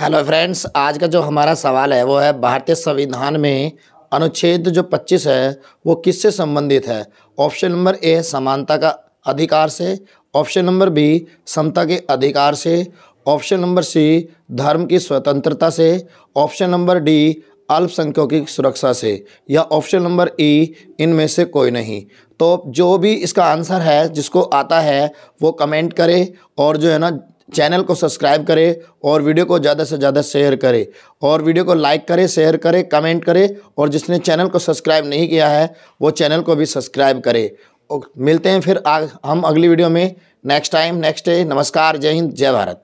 hello friends आज का जो हमारा सवाल है वो है भारतीय संविधान में अनुच्छेद जो 25 है वो किससे संबंधित है ऑप्शन नंबर ए समानता का अधिकार से ऑप्शन नंबर बी समता के अधिकार से ऑप्शन नंबर सी धर्म की स्वतंत्रता से ऑप्शन नंबर डी अल्पसंख्यकों की सुरक्षा से या ऑप्शन नंबर ई इनमें से कोई नहीं तो जो भी इसका आंसर है जिसको आता है वो कमेंट करे और जो है ना चैनल को सब्सक्राइब करें और वीडियो को ज़्यादा से ज़्यादा शेयर करें और वीडियो को लाइक करें शेयर करें कमेंट करें और जिसने चैनल को सब्सक्राइब नहीं किया है वो चैनल को भी सब्सक्राइब करें और मिलते हैं फिर आग, हम अगली वीडियो में नेक्स्ट टाइम नेक्स्ट डे नमस्कार जय हिंद जय भारत